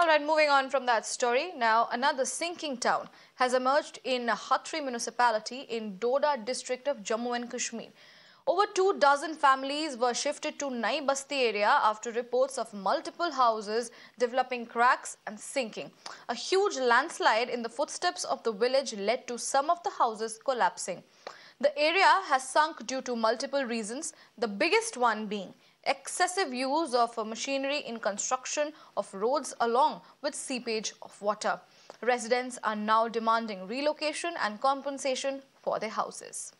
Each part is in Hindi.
All right, moving on from that story. Now, another sinking town has emerged in Hatri municipality in Doda district of Jammu and Kashmir. Over two dozen families were shifted to Nai Basti area after reports of multiple houses developing cracks and sinking. A huge landslide in the footsteps of the village led to some of the houses collapsing. The area has sunk due to multiple reasons, the biggest one being excessive use of uh, machinery in construction of roads along with seepage of water. Residents are now demanding relocation and compensation for their houses.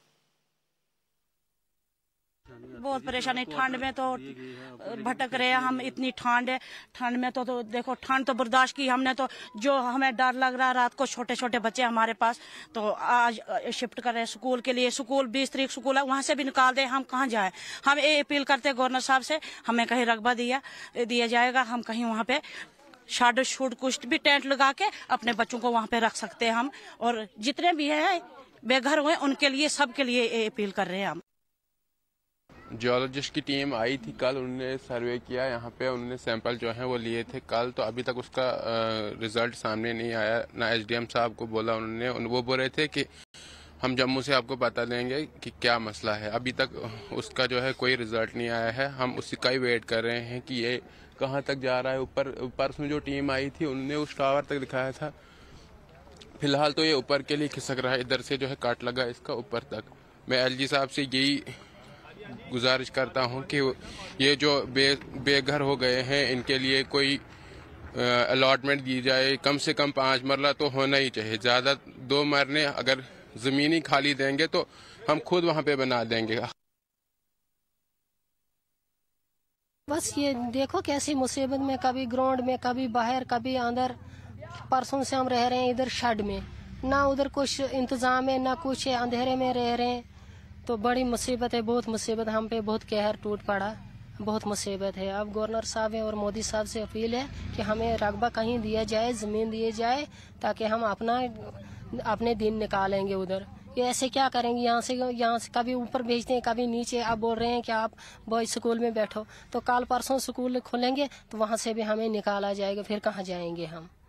बहुत परेशानी ठंड में तो भटक रहे हैं हम इतनी ठंड है ठंड में तो, तो देखो ठंड तो बर्दाश्त की हमने तो जो हमें डर लग रहा है रात को छोटे छोटे बच्चे हमारे पास तो आज शिफ्ट कर रहे हैं स्कूल के लिए स्कूल बीस तरीक स्कूल है वहाँ से भी निकाल दे हम कहाँ जाए हम ये अपील करते गवर्नर साहब से हमें कहीं रकबा दिया दिया जाएगा हम कहीं वहाँ पे शार्ट शूट कुछ भी टेंट लगा के अपने बच्चों को वहाँ पे रख सकते हैं हम और जितने भी हैं बेघर हुए उनके लिए सबके लिए अपील कर रहे हैं हम जियोलॉजिस्ट की टीम आई थी कल उन्होंने सर्वे किया यहाँ पे उन्होंने सैंपल जो है वो लिए थे कल तो अभी तक उसका रिजल्ट सामने नहीं आया ना एसडीएम साहब को बोला उन्होंने उन, वो बोल रहे थे कि हम जम्मू से आपको पता लेंगे कि क्या मसला है अभी तक उसका जो है कोई रिजल्ट नहीं आया है हम उसी का ही वेट कर रहे हैं कि ये कहाँ तक जा रहा है ऊपर से जो टीम आई थी उन्होंने उस टावर तक दिखाया था फिलहाल तो ये ऊपर के लिए खिसक रहा है इधर से जो है काट लगा इसका ऊपर तक मैं एलजी साहब से यही गुजारिश करता हूँ कि ये जो बे बेघर हो गए हैं इनके लिए कोई अलाटमेंट दी जाए कम से कम पाँच मरला तो होना ही चाहिए ज़्यादा दो मरने अगर ज़मीन ही खाली देंगे तो हम खुद वहाँ पे बना देंगे बस ये देखो कैसी मुसीबत में कभी ग्राउंड में कभी बाहर कभी अंदर परसों से हम रह रहे हैं इधर शेड में ना उधर कुछ इंतजाम है ना कुछ है अंधेरे में रह रहे हैं तो बड़ी मुसीबत है बहुत मुसीबत हम पे बहुत कहर टूट पड़ा बहुत मुसीबत है अब गवर्नर साहब है और मोदी साहब से अपील है कि हमें रकबा कहीं दिया जाए ज़मीन दिए जाए ताकि हम अपना अपने दिन निकालेंगे उधर ये ऐसे क्या करेंगे यहाँ से यहाँ से कभी ऊपर भेजते हैं कभी नीचे आप बोल रहे हैं कि आप बॉय स्कूल में बैठो तो कल परसों स्कूल खोलेंगे तो वहाँ से भी हमें निकाला जाएगा फिर कहाँ जाएंगे हम